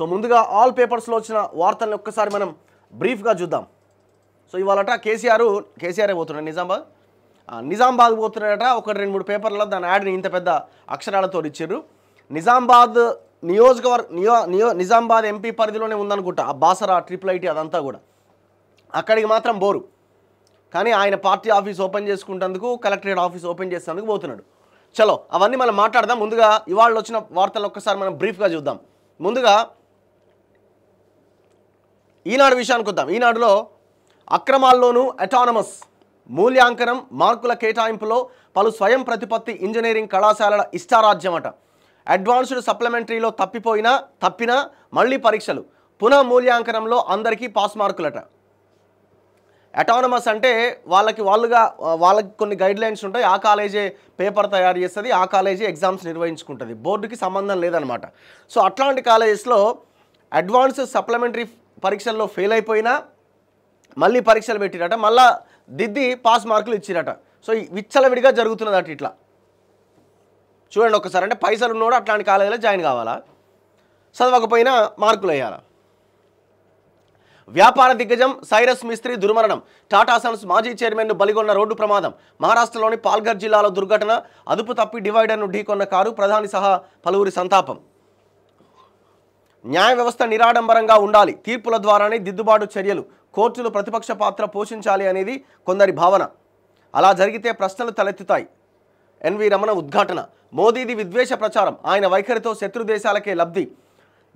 so ముందుగా all పేపర్స్లో వచ్చిన వార్తలను ఒక్కసారి మనం బ్రీఫ్గా చూద్దాం సో ఇవాళట కేసీఆర్ కేసీఆరే పోతున్నాడు నిజామాబాద్ నిజామాబాద్ పోతున్నాడట ఒక రెండు మూడు పేపర్లలో దాని యాడ్ని ఇంత పెద్ద అక్షరాలతో ఇచ్చారు నిజామాబాద్ నియోజకవర్గ నియో నియో నిజామాబాద్ ఎంపీ పరిధిలోనే ఉందనుకుంటా ఆ బాసరా ట్రిపుల్ ఐటీ అదంతా కూడా అక్కడికి మాత్రం బోరు కానీ ఆయన పార్టీ ఆఫీస్ ఓపెన్ చేసుకుంటందుకు కలెక్టరేట్ ఆఫీస్ ఓపెన్ చేసేందుకు పోతున్నాడు చలో అవన్నీ మనం మాట్లాడదాం ముందుగా ఇవాళ వచ్చిన వార్తలు ఒక్కసారి మనం బ్రీఫ్గా చూద్దాం ముందుగా ఈనాడు విషయానికి వద్దాం ఈనాడులో అక్రమాల్లోనూ అటానమస్ మూల్యాంకనం మార్కుల కేటాయింపులో పలు స్వయం ప్రతిపత్తి ఇంజనీరింగ్ కళాశాలల ఇష్టారాజ్యం అట అడ్వాన్స్డ్ సప్లిమెంటరీలో తప్పిపోయినా తప్పినా మళ్ళీ పరీక్షలు పునః మూల్యాంకనంలో అందరికీ పాస్ మార్కులట అటానమస్ అంటే వాళ్ళకి వాళ్ళుగా వాళ్ళకి కొన్ని గైడ్ లైన్స్ ఉంటాయి ఆ కాలేజే పేపర్ తయారు చేస్తుంది ఆ కాలేజీ ఎగ్జామ్స్ నిర్వహించుకుంటుంది బోర్డుకి సంబంధం లేదనమాట సో అట్లాంటి కాలేజెస్లో అడ్వాన్స్ సప్లిమెంటరీ పరీక్షల్లో ఫెయిల్ అయిపోయినా మళ్ళీ పరీక్షలు పెట్టినట మళ్ళా దిద్ది పాస్ మార్కులు ఇచ్చినట సో విచ్చలవిడిగా జరుగుతున్నది అట ఇట్లా చూడండి ఒకసారి అంటే పైసలు ఉన్నోడు అట్లాంటి కాలేజీలో జాయిన్ కావాలా చదవకపోయినా మార్కులు వేయాలా వ్యాపార దిగ్గజం సైరస్ మిస్త్రీ దుర్మరణం టాటా సన్స్ మాజీ చైర్మన్ను బలిగొన్న రోడ్డు ప్రమాదం మహారాష్ట్రలోని పాల్ఘర్ జిల్లాలో దుర్ఘటన అదుపు తప్పి డివైడర్ను ఢీకొన్న కారు ప్రధాని సహా పలువురి సంతాపం న్యాయ వ్యవస్థ నిరాడంబరంగా ఉండాలి తీర్పుల ద్వారానే దిద్దుబాటు చర్యలు కోర్టులు ప్రతిపక్ష పాత్ర పోషించాలి అనేది కొందరి భావన అలా జరిగితే ప్రశ్నలు తలెత్తుతాయి ఎన్వి రమణ ఉద్ఘాటన మోదీది విద్వేష ప్రచారం ఆయన వైఖరితో శత్రు దేశాలకే లబ్ధి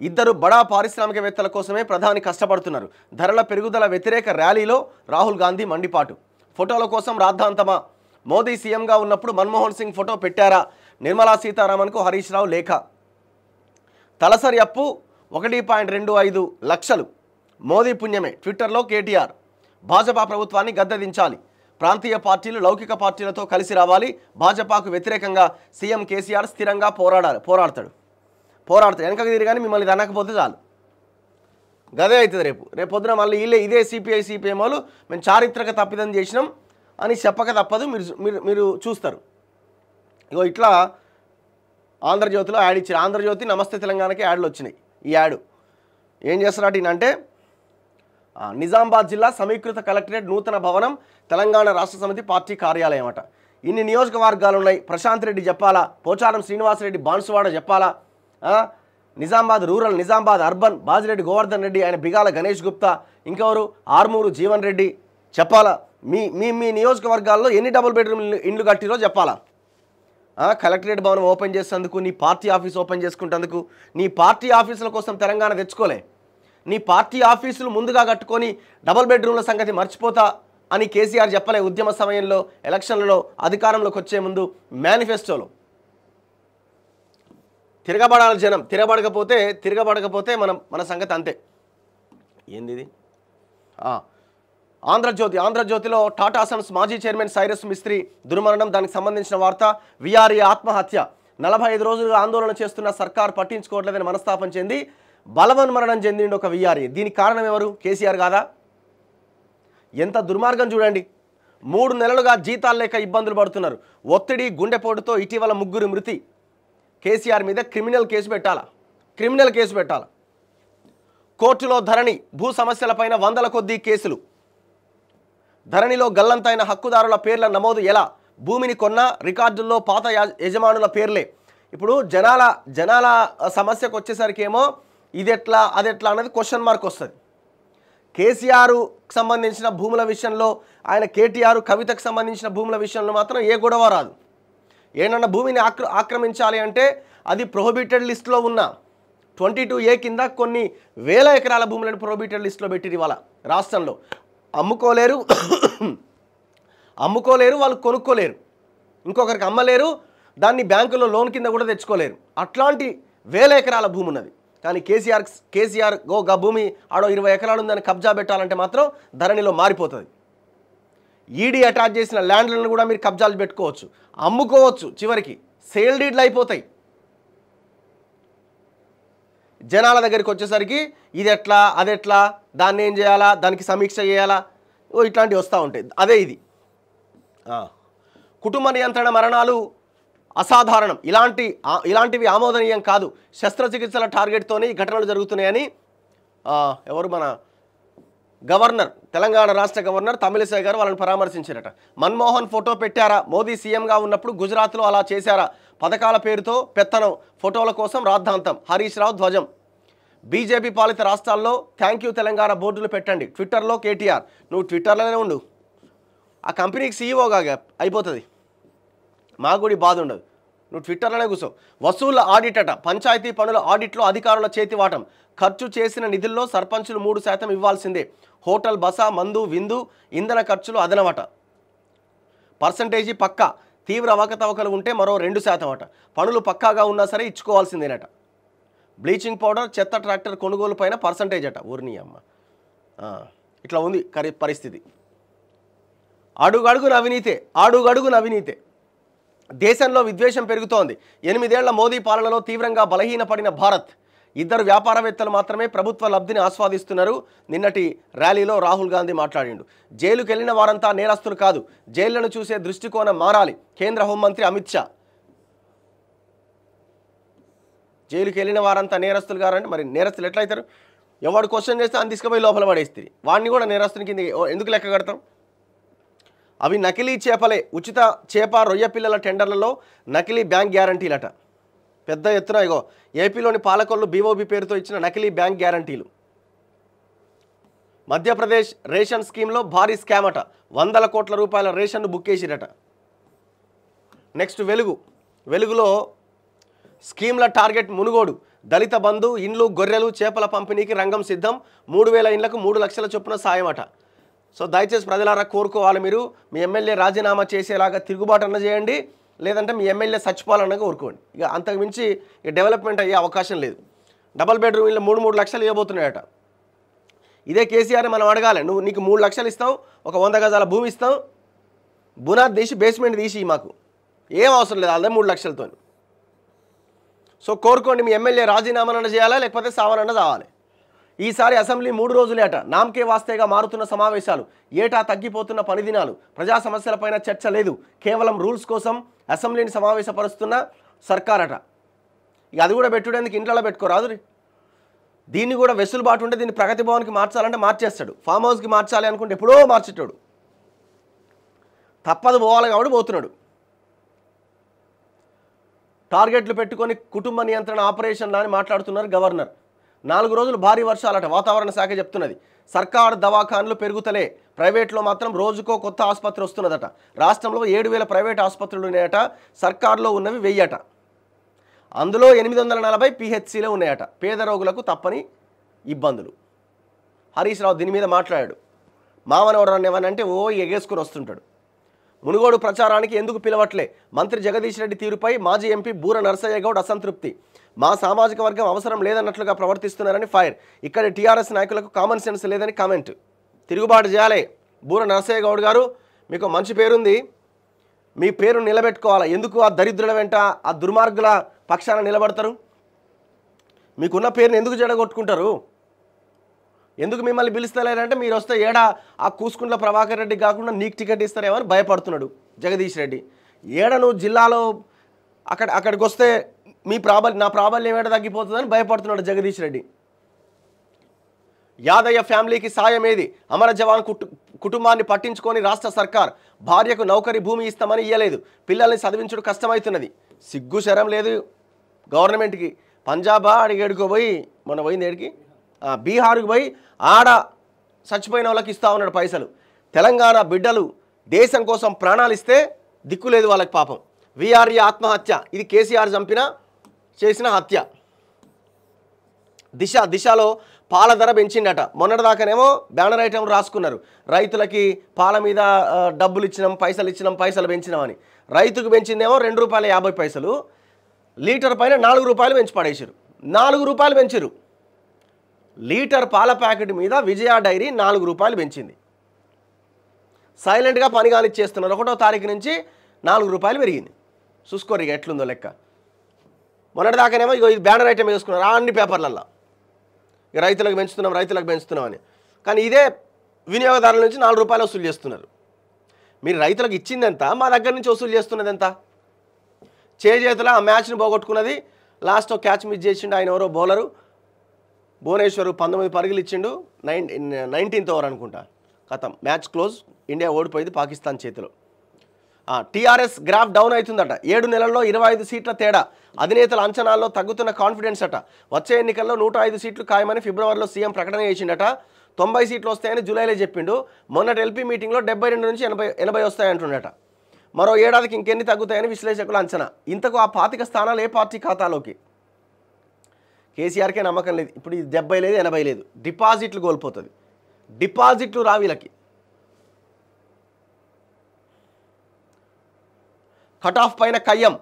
ఇద్దరు బడా పారిశ్రామికవేత్తల కోసమే ప్రధాని కష్టపడుతున్నారు ధరల పెరుగుదల వ్యతిరేక ర్యాలీలో రాహుల్ గాంధీ మండిపాటు ఫోటోల కోసం రాద్ధాంతమా మోదీ సీఎంగా ఉన్నప్పుడు మన్మోహన్ సింగ్ ఫోటో పెట్టారా నిర్మలా సీతారామన్కు హరీష్ రావు లేఖ తలసరి అప్పు ఒకటి పాయింట్ రెండు ఐదు లక్షలు మోదీ పుణ్యమే ట్విట్టర్లో కేటీఆర్ భాజపా ప్రభుత్వాన్ని గద్దదించాలి ప్రాంతీయ పార్టీలు లౌకిక పార్టీలతో కలిసి రావాలి భాజపాకు వ్యతిరేకంగా సీఎం కేసీఆర్ స్థిరంగా పోరాడాలి పోరాడతాడు పోరాడతాడు వెనకకి తిరిగాని మిమ్మల్ని తనకపోతే చాలు గదే అవుతుంది రేపు రేపు పొద్దున మళ్ళీ వీళ్ళే ఇదే సిపిఐ సిపిఎం వాళ్ళు మేము చారిత్రక తప్పిదం చేసినాం అని చెప్పక తప్పదు మీరు మీరు మీరు చూస్తారు ఇగో ఇట్లా ఆంధ్రజ్యోతిలో యాడ్ ఇచ్చారు ఆంధ్రజ్యోతి నమస్తే తెలంగాణకి యాడ్లు వచ్చినాయి ఈ యాడు ఏం చేస్తున్నాడు ఈయనంటే నిజామాబాద్ జిల్లా సమీకృత కలెక్టరేట్ నూతన భవనం తెలంగాణ రాష్ట్ర సమితి పార్టీ కార్యాలయం అట ఇన్ని నియోజకవర్గాలు ఉన్నాయి ప్రశాంత్ రెడ్డి చెప్పాలా పోచారం శ్రీనివాసరెడ్డి బాన్సువాడ చెప్పాలా నిజామాబాద్ రూరల్ నిజామాబాద్ అర్బన్ బాజిరెడ్డి గోవర్ధన్ రెడ్డి ఆయన బిగాల గణేష్ గుప్తా ఇంకెవరు ఆర్మూరు జీవన్ రెడ్డి చెప్పాలా మీ మీ మీ నియోజకవర్గాల్లో ఎన్ని డబుల్ బెడ్రూమ్ ఇండ్లు కట్టిరో చెప్పాలా కలెక్టరేట్ భవనం ఓపెన్ చేసేందుకు నీ పార్టీ ఆఫీస్ ఓపెన్ చేసుకుంటేందుకు నీ పార్టీ ఆఫీసుల కోసం తెలంగాణ తెచ్చుకోలే నీ పార్టీ ఆఫీసులు ముందుగా కట్టుకొని డబల్ బెడ్రూమ్ల సంగతి మర్చిపోతా అని కేసీఆర్ చెప్పలే ఉద్యమ సమయంలో ఎలక్షన్లలో అధికారంలోకి వచ్చే ముందు మేనిఫెస్టోలో తిరగబడాలి జనం తిరగబడకపోతే తిరగబడకపోతే మనం మన సంగతి అంతే ఏంది ఇది ఆంధ్రజ్యోతి ఆంధ్రజ్యోతిలో టాటా సన్స్ మాజీ చైర్మన్ సైరస్ మిస్త్రి దుర్మరణం దానికి సంబంధించిన వార్త విఆర్ఏ ఆత్మహత్య నలభై ఐదు రోజులుగా ఆందోళన చేస్తున్న సర్కార్ పట్టించుకోవట్లేదని మనస్తాపం చెంది బలవన్మరణం చెందిండు ఒక విఆర్ఏ దీనికి కారణం ఎవరు కేసీఆర్ కాదా ఎంత దుర్మార్గం చూడండి మూడు నెలలుగా జీతాలు లేక ఇబ్బందులు పడుతున్నారు ఒత్తిడి గుండెపోటుతో ఇటీవల ముగ్గురు మృతి కేసీఆర్ మీద క్రిమినల్ కేసు పెట్టాలా క్రిమినల్ కేసు పెట్టాలా కోర్టులో ధరణి భూ సమస్యలపైన వందల కొద్దీ కేసులు ధరణిలో గల్లంతైన హక్కుదారుల పేర్ల నమోదు ఎలా భూమిని కొన్న రికార్డుల్లో పాత యజమానుల పేర్లే ఇప్పుడు జనాల జనాల సమస్యకు వచ్చేసరికి ఏమో ఇది ఎట్లా అది ఎట్లా అనేది క్వశ్చన్ మార్క్ వస్తుంది కేసీఆర్ సంబంధించిన భూముల విషయంలో ఆయన కేటీఆర్ కవితకు సంబంధించిన భూముల విషయంలో మాత్రం ఏ గొడవ రాదు ఏమన్నా భూమిని ఆక్ర ఆక్రమించాలి అంటే అది ప్రొహిబిటెడ్ లిస్ట్లో ఉన్న ట్వంటీ టూ ఏ కింద కొన్ని వేల ఎకరాల భూములను ప్రొహిబిటెడ్ లిస్ట్లో పెట్టిరు ఇవాళ రాష్ట్రంలో అమ్ముకోలేరు అమ్ముకోలేరు వాళ్ళు కొనుక్కోలేరు ఇంకొకరికి అమ్మలేరు దాన్ని బ్యాంకులో లోన్ కింద కూడా తెచ్చుకోలేరు అట్లాంటి వేల ఎకరాల భూమి ఉన్నది కానీ కేసీఆర్ కేసీఆర్ గో గా భూమి ఆడో ఇరవై ఎకరాలు ఉందని కబ్జా పెట్టాలంటే మాత్రం ధరణిలో మారిపోతుంది ఈడీ అటాచ్ చేసిన ల్యాండ్లను కూడా మీరు కబ్జాలు పెట్టుకోవచ్చు అమ్ముకోవచ్చు చివరికి సేల్ డీడ్లు అయిపోతాయి జనాల దగ్గరికి వచ్చేసరికి ఇది ఎట్లా అది ఎట్లా దాన్ని ఏం చేయాలా దానికి సమీక్ష చేయాలా ఓ ఇట్లాంటివి వస్తూ ఉంటాయి అదే ఇది కుటుంబ నియంత్రణ మరణాలు అసాధారణం ఇలాంటి ఇలాంటివి ఆమోదనీయం కాదు శస్త్రచికిత్సల టార్గెట్తోనే ఈ ఘటనలు జరుగుతున్నాయని ఎవరు మన గవర్నర్ తెలంగాణ రాష్ట్ర గవర్నర్ తమిళిసై గారు వాళ్ళని పరామర్శించారట మన్మోహన్ ఫోటో పెట్టారా మోదీ సీఎంగా ఉన్నప్పుడు గుజరాత్లో అలా చేశారా పథకాల పేరుతో పెత్తనం ఫోటోల కోసం రాద్ధాంతం హరీష్ రావు ధ్వజం బీజేపీ పాలిత రాష్ట్రాల్లో థ్యాంక్ యూ తెలంగాణ బోర్డులు పెట్టండి ట్విట్టర్లో కేటీఆర్ నువ్వు ట్విట్టర్లోనే ఉండు ఆ కంపెనీకి సీఈఓగా అయిపోతుంది మా కూడా బాధ ఉండదు నువ్వు ట్విట్టర్లోనే కూర్చో వసూళ్ల ఆడిట్ అట పంచాయతీ పనుల ఆడిట్లో అధికారుల చేతివాటం ఖర్చు చేసిన నిధుల్లో సర్పంచులు మూడు శాతం ఇవ్వాల్సిందే హోటల్ బస మందు విందు ఇంధన ఖర్చులు అదనవట పర్సంటేజీ పక్క తీవ్ర అవకతవకలు ఉంటే మరో రెండు శాతం అట పనులు పక్కాగా ఉన్నా సరే ఇచ్చుకోవాల్సిందేనట బ్లీచింగ్ పౌడర్ చెత్త ట్రాక్టర్ కొనుగోలు పైన పర్సంటేజ్ అట ఊరిని అమ్మ ఇట్లా ఉంది కరి పరిస్థితి అడుగడుగున అవినీతే అడుగడుగున అవినీతే దేశంలో విద్వేషం పెరుగుతోంది ఎనిమిదేళ్ల మోదీ పాలనలో తీవ్రంగా బలహీనపడిన భారత్ ఇద్దరు వ్యాపారవేత్తలు మాత్రమే ప్రభుత్వ లబ్ధిని ఆస్వాదిస్తున్నారు నిన్నటి ర్యాలీలో రాహుల్ గాంధీ మాట్లాడిండు జైలుకు వెళ్ళిన వారంతా నేరస్తులు కాదు జైళ్లను చూసే దృష్టికోణం మారాలి కేంద్ర హోంమంత్రి అమిత్ షా జైలుకి వెళ్ళిన వారంతా నేరస్తులు కారండి మరి నేరస్తులు ఎట్లయితారు ఎవడు క్వశ్చన్ చేస్తే అని తీసుకుపోయి లోపల పడేస్తుంది వాడిని కూడా నేరస్తుని కింద ఎందుకు లెక్క కడతాం అవి నకిలీ చేపలే ఉచిత చేప రొయ్య పిల్లల టెండర్లలో నకిలీ బ్యాంక్ గ్యారంటీలట పెద్ద ఎత్తున ఇగో ఏపీలోని పాలకొల్లు బీఓబీ పేరుతో ఇచ్చిన నకిలీ బ్యాంక్ గ్యారంటీలు మధ్యప్రదేశ్ రేషన్ స్కీమ్లో భారీ స్కామ్ అట వందల కోట్ల రూపాయల రేషన్ను బుక్ చేసిరట నెక్స్ట్ వెలుగు వెలుగులో స్కీమ్ల టార్గెట్ మునుగోడు దళిత బంధు ఇండ్లు గొర్రెలు చేపల పంపిణీకి రంగం సిద్ధం మూడు వేల ఇండ్లకు మూడు లక్షల చొప్పున సాయం అట సో దయచేసి ప్రజలారా కోరుకోవాలి మీరు మీ ఎమ్మెల్యే రాజీనామా చేసేలాగా తిరుగుబాటు అన్న చేయండి లేదంటే మీ ఎమ్మెల్యే చచ్చిపోవాలన్నాక ఊరుకోండి ఇక అంతకు మించి ఇక డెవలప్మెంట్ అయ్యే అవకాశం లేదు డబల్ బెడ్రూమ్ ఇళ్ళు మూడు మూడు లక్షలు ఇవ్వబోతున్నాయట ఇదే కేసీఆర్ మనం అడగాలి నువ్వు నీకు మూడు లక్షలు ఇస్తావు ఒక వంద గజాల భూమి ఇస్తాం బునాద్ తీసి బేస్మెంట్ తీసి మాకు ఏం అవసరం లేదు అదే మూడు లక్షలతో సో కోరుకోండి మీ ఎమ్మెల్యే రాజీనామానన్న చేయాలా లేకపోతే సావనన్న చావాలి ఈసారి అసెంబ్లీ మూడు రోజులేట నామకే వాస్తేగా మారుతున్న సమావేశాలు ఏటా తగ్గిపోతున్న పని దినాలు ప్రజా సమస్యలపైన చర్చ లేదు కేవలం రూల్స్ కోసం అసెంబ్లీని సమావేశపరుస్తున్న సర్కారట ఇక అది కూడా పెట్టుడేందుకు ఇంట్లో పెట్టుకోరాదు దీన్ని కూడా వెసులుబాటు ఉంటే దీన్ని ప్రగతి భవన్కి మార్చాలంటే మార్చేస్తాడు ఫామ్ హౌస్కి మార్చాలి అనుకుంటే ఎప్పుడో మార్చేటాడు తప్పదు పోవాలి కాబట్టి పోతున్నాడు టార్గెట్లు పెట్టుకొని కుటుంబ నియంత్రణ ఆపరేషన్లా అని మాట్లాడుతున్నారు గవర్నర్ నాలుగు రోజులు భారీ వర్షాలట వాతావరణ శాఖ చెప్తున్నది సర్కార్ దవాఖాన్లు పెరుగుతలే ప్రైవేట్లో మాత్రం రోజుకో కొత్త ఆసుపత్రి వస్తున్నదట రాష్ట్రంలో ఏడు వేల ప్రైవేట్ ఆసుపత్రులు ఉన్నాయట సర్కార్లో ఉన్నవి వెయ్యట అందులో ఎనిమిది వందల నలభై పిహెచ్సిలో ఉన్నాయట పేద రోగులకు తప్పని ఇబ్బందులు హరీష్ రావు దీని మీద మాట్లాడాడు మామనవరాన్ని ఏమనంటే ఓ ఎగేసుకుని వస్తుంటాడు మునుగోడు ప్రచారానికి ఎందుకు పిలవట్లే మంత్రి జగదీష్ రెడ్డి తీరుపై మాజీ ఎంపీ బూర నరసయ్య గౌడ్ అసంతృప్తి మా సామాజిక వర్గం అవసరం లేదన్నట్లుగా ప్రవర్తిస్తున్నారని ఫైర్ ఇక్కడ టీఆర్ఎస్ నాయకులకు కామన్ సెన్స్ లేదని కామెంట్ తిరుగుబాటు చేయాలి బూర నరసయ్య గౌడ్ గారు మీకు మంచి పేరుంది మీ పేరు నిలబెట్టుకోవాలి ఎందుకు ఆ దరిద్రుల వెంట ఆ దుర్మార్గుల పక్షాన నిలబడతారు మీకున్న పేరుని ఎందుకు జడగొట్టుకుంటారు ఎందుకు మిమ్మల్ని పిలుస్తలేరంటే మీరు వస్తే ఏడా ఆ కూసుకుంట్ల ప్రభాకర్ రెడ్డి కాకుండా నీకు టికెట్ ఇస్తారేమో అని భయపడుతున్నాడు జగదీష్ రెడ్డి ఏడ నువ్వు జిల్లాలో అక్కడ అక్కడికి వస్తే మీ ప్రాబల్యం నా ప్రాబల్యం ఏడ తగ్గిపోతుందని భయపడుతున్నాడు జగదీష్ రెడ్డి యాదయ్య ఫ్యామిలీకి సాయం ఏది అమర జవాన్ కుటుంబాన్ని పట్టించుకొని రాష్ట్ర సర్కార్ భార్యకు నౌకరి భూమి ఇస్తామని ఇయ్యలేదు పిల్లల్ని చదివించడం కష్టమవుతున్నది సిగ్గు శరం లేదు గవర్నమెంట్కి పంజాబా అడిగేడుకో పోయి మొన్న పోయింది ఏడికి బీహార్కి పోయి ఆడ చచ్చిపోయిన వాళ్ళకి ఇస్తా ఉన్నాడు పైసలు తెలంగాణ బిడ్డలు దేశం కోసం ప్రాణాలు ఇస్తే దిక్కు లేదు వాళ్ళకి పాపం విఆర్ఏ ఆత్మహత్య ఇది కేసీఆర్ చంపినా చేసిన హత్య దిశ దిశలో పాల ధర పెంచిండట మొన్నటిదాకానేమో బ్యానర్ ఐటమ్ రాసుకున్నారు రైతులకి పాల మీద డబ్బులు ఇచ్చినాం పైసలు ఇచ్చినాం పైసలు పెంచినామని రైతుకు పెంచిందేమో రెండు రూపాయల యాభై పైసలు లీటర్ పైన నాలుగు రూపాయలు పెంచి పడేసారు నాలుగు రూపాయలు పెంచారు లీటర్ పాల ప్యాకెట్ మీద విజయ డైరీ నాలుగు రూపాయలు పెంచింది సైలెంట్గా పని కానిచ్చేస్తున్నారు ఒకటో తారీఖు నుంచి నాలుగు రూపాయలు పెరిగింది చూసుకోరు ఇక ఎట్లుందో లెక్క మొన్నటిదాకానేమో ఇక ఇది బ్యానర్ ఐటమ్ వేసుకున్నారు అన్ని పేపర్లల్లో ఇక రైతులకు పెంచుతున్నాం రైతులకు పెంచుతున్నాం అని కానీ ఇదే వినియోగదారుల నుంచి నాలుగు రూపాయలు వసూలు చేస్తున్నారు మీరు రైతులకు ఇచ్చిందంత మా దగ్గర నుంచి వసూలు చేస్తున్నది ఎంత చేజేతుల ఆ మ్యాచ్ని పోగొట్టుకున్నది లాస్ట్ క్యాచ్ మిస్ చేసిండు ఆయన ఎవరో బౌలరు భువనేశ్వర్ పంతొమ్మిది పరుగులు ఇచ్చిండు నైన్ నైన్టీన్త్ ఓవర్ అనుకుంటా కథం మ్యాచ్ క్లోజ్ ఇండియా ఓడిపోయింది పాకిస్తాన్ చేతిలో టీఆర్ఎస్ గ్రాఫ్ డౌన్ అవుతుందట ఏడు నెలల్లో ఇరవై ఐదు సీట్ల తేడా అధినేతల అంచనాల్లో తగ్గుతున్న కాన్ఫిడెన్స్ అట వచ్చే ఎన్నికల్లో నూట ఐదు సీట్లు ఖాయమని ఫిబ్రవరిలో సీఎం ప్రకటన చేసిండట తొంభై సీట్లు వస్తాయని జూలైలో చెప్పిండు మొన్నటి ఎల్పీ మీటింగ్లో డెబ్బై రెండు నుంచి ఎనభై ఎనభై వస్తాయంటుండట మరో ఏడాదికి ఇంకెన్ని తగ్గుతాయని విశ్లేషకుల అంచనా ఇంతకు ఆ పాతిక స్థానాలు ఏ పార్టీ ఖాతాలోకి కేసీఆర్కే నమ్మకం లేదు ఇప్పుడు ఇది డెబ్బై లేదు ఎనభై లేదు డిపాజిట్లు కోల్పోతుంది డిపాజిట్లు రావిలకి కట్ ఆఫ్ పైన ఖయ్యం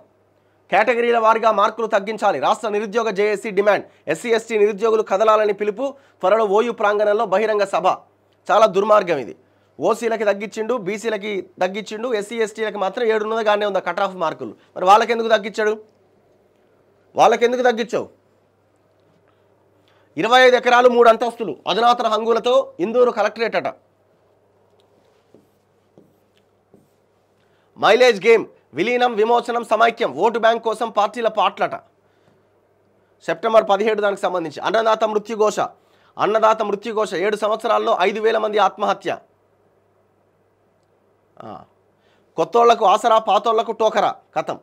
కేటగిరీల వారిగా మార్కులు తగ్గించాలి రాష్ట్ర నిరుద్యోగ జేఏసీ డిమాండ్ ఎస్సీ ఎస్టీ నిరుద్యోగులు కదలాలని పిలుపు త్వరలో ఓయూ ప్రాంగణంలో బహిరంగ సభ చాలా దుర్మార్గం ఇది ఓసీలకి తగ్గించిండు బీసీలకి తగ్గించిండు ఎస్సీ ఎస్టీలకి మాత్రం ఏడున్నదగానే ఉంది కట్ ఆఫ్ మార్కులు మరి వాళ్ళకెందుకు తగ్గించాడు వాళ్ళకెందుకు తగ్గించావు ఇరవై ఐదు ఎకరాలు మూడు అంతస్తులు అధునాతన హంగులతో ఇందూరు కలెక్టరేట్ అట మైలేజ్ గేమ్ విలీనం విమోచనం సమైక్యం ఓటు బ్యాంక్ కోసం పార్టీల పాటలట సెప్టెంబర్ పదిహేడు దానికి సంబంధించి అన్నదాత మృత్యుఘోష అన్నదాత మృత్యుఘోష ఏడు సంవత్సరాల్లో ఐదు వేల మంది ఆత్మహత్య కొత్తోళ్లకు ఆసరా పాతోళ్లకు టోకరా కథం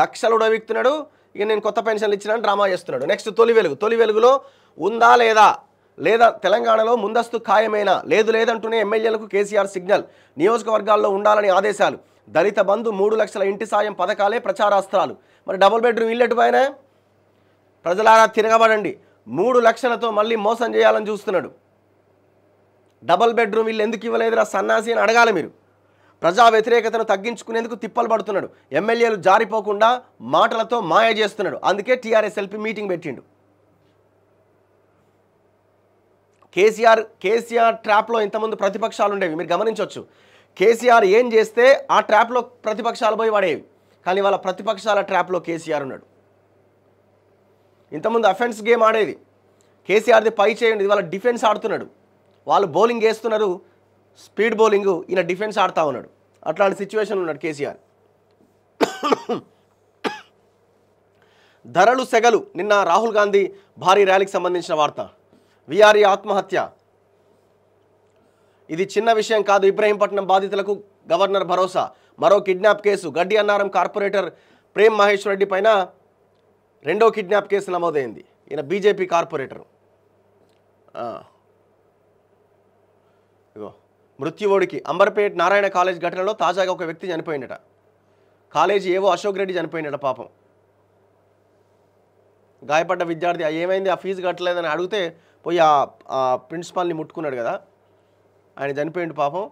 లక్షలు ఉడవిక్తున్నాడు ఇక నేను కొత్త పెన్షన్లు ఇచ్చిన డ్రామా చేస్తున్నాడు నెక్స్ట్ తొలి వెలుగు తొలి వెలుగులో ఉందా లేదా లేదా తెలంగాణలో ముందస్తు ఖాయమైన లేదు లేదంటూనే ఎమ్మెల్యేలకు కేసీఆర్ సిగ్నల్ నియోజకవర్గాల్లో ఉండాలని ఆదేశాలు దళిత బంధు మూడు లక్షల ఇంటి సాయం పథకాలే ప్రచారాస్త్రాలు మరి డబుల్ బెడ్రూమ్ ఇల్లు ఎటుపోయినా ప్రజలారా తిరగబడండి మూడు లక్షలతో మళ్ళీ మోసం చేయాలని చూస్తున్నాడు డబుల్ బెడ్రూమ్ ఇల్లు ఎందుకు ఇవ్వలేదురా సన్నాసి అని అడగాలి మీరు ప్రజా వ్యతిరేకతను తగ్గించుకునేందుకు తిప్పలు పడుతున్నాడు ఎమ్మెల్యేలు జారిపోకుండా మాటలతో మాయ చేస్తున్నాడు అందుకే టీఆర్ఎస్ ఎల్పి మీటింగ్ పెట్టిండు కేసీఆర్ కేసీఆర్ ట్రాప్లో ఇంతమంది ప్రతిపక్షాలు ఉండేవి మీరు గమనించవచ్చు కేసీఆర్ ఏం చేస్తే ఆ ట్రాప్లో ప్రతిపక్షాలు పోయి పడేవి కానీ వాళ్ళ ప్రతిపక్షాల ట్రాప్లో కేసీఆర్ ఉన్నాడు ఇంతకుముందు అఫెన్స్ గేమ్ ఆడేది కేసీఆర్ది పై చేయండి వాళ్ళ డిఫెన్స్ ఆడుతున్నాడు వాళ్ళు బౌలింగ్ వేస్తున్నారు స్పీడ్ బౌలింగ్ ఈయన డిఫెన్స్ ఆడుతూ ఉన్నాడు అట్లాంటి సిచ్యువేషన్ ఉన్నాడు కేసీఆర్ ధరలు సెగలు నిన్న రాహుల్ గాంధీ భారీ ర్యాలీకి సంబంధించిన వార్త విఆర్ఈ ఆత్మహత్య ఇది చిన్న విషయం కాదు ఇబ్రహీంపట్నం బాధితులకు గవర్నర్ భరోసా మరో kidnap case Gaddi Annaram corporator Prem Maheshwar Reddy పైన రెండో కిడ్నాప్ కేసు నమోదైంది ఈయన బీజేపీ కార్పొరేటర్ ఇగో మృత్యువుడికి అంబర్పేట్ నారాయణ కాలేజ్ ఘటనలో తాజాగా ఒక వ్యక్తి చనిపోయిందట కాలేజీ ఏవో అశోక్ రెడ్డి చనిపోయినట పాపం గాయపడ్డ విద్యార్థి ఏమైంది ఆ ఫీజు కట్టలేదని అడిగితే పోయి ఆ ప్రిన్సిపాల్ని ముట్టుకున్నాడు కదా ఆయన చనిపోయిండు పాపం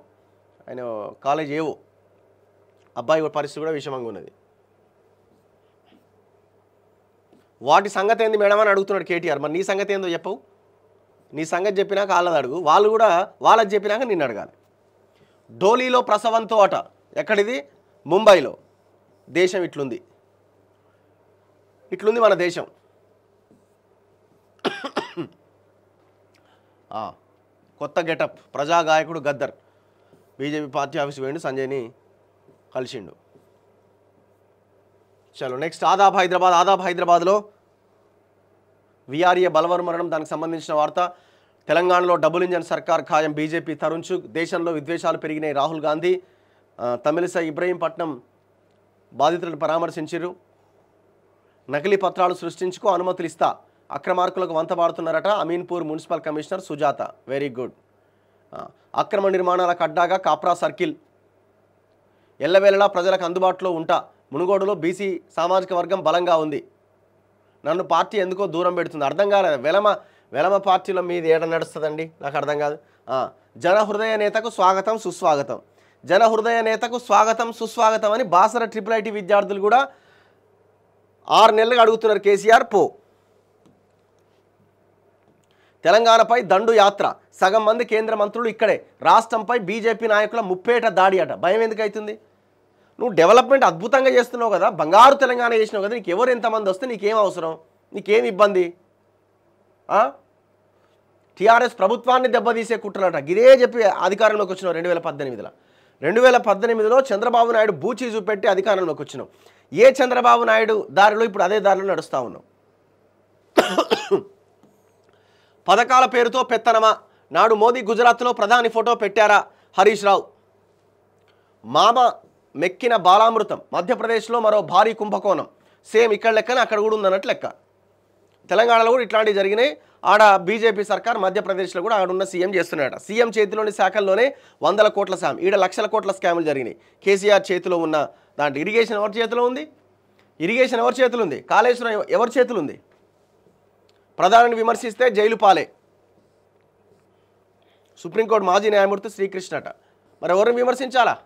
ఆయన కాలేజ్ ఏవో అబ్బాయి పరిస్థితి కూడా విషమంగా ఉన్నది వాటి సంగతి ఏంది మేడం అని అడుగుతున్నాడు కేటీఆర్ మరి నీ సంగతి ఏందో చెప్పవు నీ సంగతి చెప్పినాక వాళ్ళది అడుగు వాళ్ళు కూడా వాళ్ళది చెప్పినాక నిన్ను అడగాలి డోలీలో ప్రసవంతో అట ఎక్కడిది ముంబైలో దేశం ఇట్లుంది ఇట్లుంది మన దేశం కొత్త గెటప్ ప్రజా గాయకుడు గద్దర్ బీజేపీ పార్టీ ఆఫీస్ వెళ్ళి సంజయ్ని కలిసిండు చలో నెక్స్ట్ ఆదాబ్ హైదరాబాద్ ఆదాబ్ హైదరాబాద్లో విఆర్ఏ బలవర్ మరణం దానికి సంబంధించిన వార్త తెలంగాణలో డబుల్ ఇంజన్ సర్కార్ ఖాయం బీజేపీ తరుంచు దేశంలో విద్వేషాలు పెరిగినాయి రాహుల్ గాంధీ తమిళసై ఇబ్రహీంపట్నం బాధితులను పరామర్శించారు నకిలీ పత్రాలు సృష్టించుకో అనుమతులు ఇస్తా అక్రమార్కులకు వంతబాడుతున్నారట Ameenpur municipal commissioner Sujatha very good అక్రమ నిర్మాణాలకు అడ్డాగా కాప్రా సర్కిల్ ఎల్లవేళలా ప్రజలకు అందుబాటులో ఉంటా మునుగోడులో బీసీ సామాజిక వర్గం బలంగా ఉంది నన్ను పార్టీ ఎందుకో దూరం పెడుతుంది అర్థం కాలేదు వెలమ వెలమ పార్టీలో మీది ఏడ నడుస్తుందండి నాకు అర్థం కాదు జన హృదయ నేతకు స్వాగతం సుస్వాగతం జన హృదయ నేతకు స్వాగతం సుస్వాగతం అని బాసర ట్రిపుల్ ఐటీ విద్యార్థులు కూడా ఆరు నెలలుగా అడుగుతున్నారు కేసీఆర్ పో తెలంగాణపై దండు యాత్ర సగం మంది కేంద్ర మంత్రులు ఇక్కడే రాష్ట్రంపై బీజేపీ నాయకుల ముప్పేట దాడి అట భయం ఎందుకు అవుతుంది నువ్వు డెవలప్మెంట్ అద్భుతంగా చేస్తున్నావు కదా బంగారు తెలంగాణ చేసినావు కదా నీకు ఎవరు ఎంతమంది వస్తే నీకేం అవసరం నీకేం ఇబ్బంది టీఆర్ఎస్ ప్రభుత్వాన్ని దెబ్బతీసే కుట్రలట గిరే చెప్పి అధికారంలోకి వచ్చినావు రెండు వేల పద్దెనిమిదిలో రెండు వేల పద్దెనిమిదిలో చంద్రబాబు నాయుడు బూచి చూపెట్టి అధికారంలోకి వచ్చినావు ఏ చంద్రబాబు నాయుడు దారిలో ఇప్పుడు అదే దారిలో నడుస్తూ ఉన్నావు పథకాల పేరుతో పెత్తనమా నాడు మోదీ గుజరాత్లో ప్రధాని ఫోటో పెట్టారా హరీష్ రావు మామ మెక్కిన బాలామృతం మధ్యప్రదేశ్లో మరో భారీ కుంభకోణం సేమ్ ఇక్కడ లెక్కనే అక్కడ కూడా ఉందన్నట్టు లెక్క తెలంగాణలో కూడా ఇట్లాంటివి జరిగినాయి ఆడ బీజేపీ సర్కార్ మధ్యప్రదేశ్లో కూడా ఆడున్న సీఎం చేస్తున్నాడు సీఎం చేతిలోని శాఖల్లోనే వందల కోట్ల స్కామ్ ఈడ లక్షల కోట్ల స్కాములు జరిగినాయి కేసీఆర్ చేతిలో ఉన్న దాంట్లో ఇరిగేషన్ ఎవరి చేతిలో ఉంది ఇరిగేషన్ ఎవరి చేతులు ఉంది కాళేశ్వరం ఎవరి చేతులు ఉంది ప్రధానిని విమర్శిస్తే జైలు పాలే సుప్రీంకోర్టు మాజీ న్యాయమూర్తి శ్రీకృష్ణట మరి ఎవరిని విమర్శించాలా